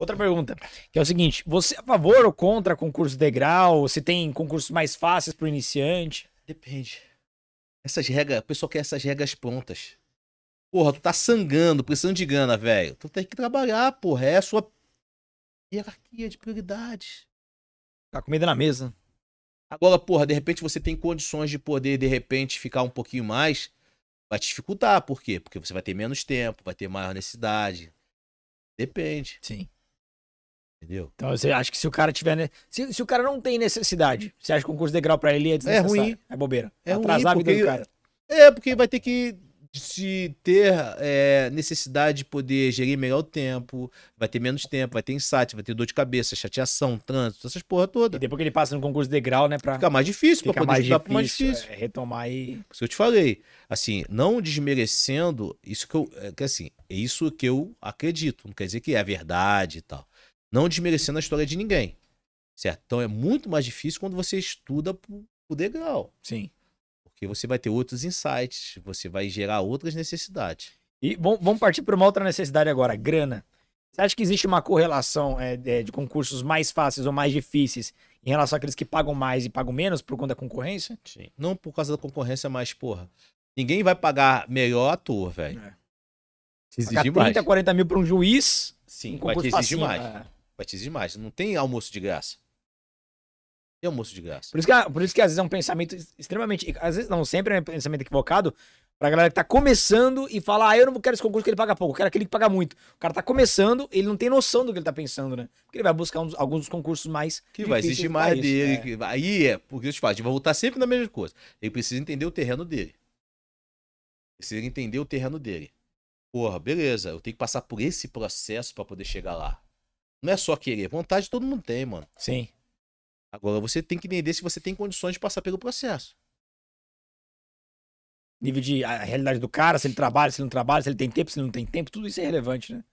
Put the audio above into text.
Outra pergunta, que é o seguinte: você é a favor ou contra concurso degrau? Se tem concursos mais fáceis para o iniciante? Depende. Essas regras, pessoa quer essas regras prontas. Porra, tu tá sangando, precisando de grana, velho. Tu tem que trabalhar, porra. É a sua hierarquia de prioridades. Tá comida na mesa. Agora, porra, de repente você tem condições de poder, de repente, ficar um pouquinho mais. Vai te dificultar, por quê? Porque você vai ter menos tempo, vai ter maior necessidade. Depende. Sim. Entendeu? Então você acha que se o cara tiver. Se, se o cara não tem necessidade, você acha que o concurso de degrau pra ele é desnecessário? É ruim. É bobeira. É Atrasar ruim, porque... a vida do cara. É, porque vai ter que se ter é, necessidade de poder gerir melhor o tempo, vai ter menos tempo, vai ter insight, vai ter dor de cabeça, chateação, trânsito, essas porra toda. E depois que ele passa no concurso de degrau, né? Pra... Fica mais difícil Fica pra poder mais estudar difícil, mais difícil. É, retomar e. se isso que eu te falei. Assim, não desmerecendo, isso que eu. É, que assim, é isso que eu acredito. Não quer dizer que é verdade e tal. Não desmerecendo a história de ninguém. Certo? Então é muito mais difícil quando você estuda o degrau. Sim. Porque você vai ter outros insights, você vai gerar outras necessidades. E bom, vamos partir para uma outra necessidade agora, grana. Você acha que existe uma correlação é, é, de concursos mais fáceis ou mais difíceis em relação àqueles que pagam mais e pagam menos por conta da concorrência? Sim. Não por causa da concorrência, mas, porra, ninguém vai pagar melhor à toa, velho. É. Se exigir 30, mais. 40 mil para um juiz? Sim, um vai te exigir mais. É. Vai te Não tem almoço de graça. Tem almoço de graça. Por isso que, ah, por isso que às vezes é um pensamento extremamente. Às vezes não, sempre é um pensamento equivocado pra galera que tá começando e fala, ah, eu não quero esse concurso que ele paga pouco, eu quero aquele que paga muito. O cara tá começando, ele não tem noção do que ele tá pensando, né? Porque ele vai buscar uns, alguns concursos mais. Que vai exigir mais isso, dele. É. Aí é, porque eu te falo, a gente vai voltar sempre na mesma coisa. Ele precisa entender o terreno dele. Precisa entender o terreno dele. Porra, beleza, eu tenho que passar por esse processo para poder chegar lá. Não é só querer. Vontade todo mundo tem, mano. Sim. Agora você tem que entender se você tem condições de passar pelo processo. Nível de a realidade do cara, se ele trabalha, se ele não trabalha, se ele tem tempo, se ele não tem tempo, tudo isso é relevante, né?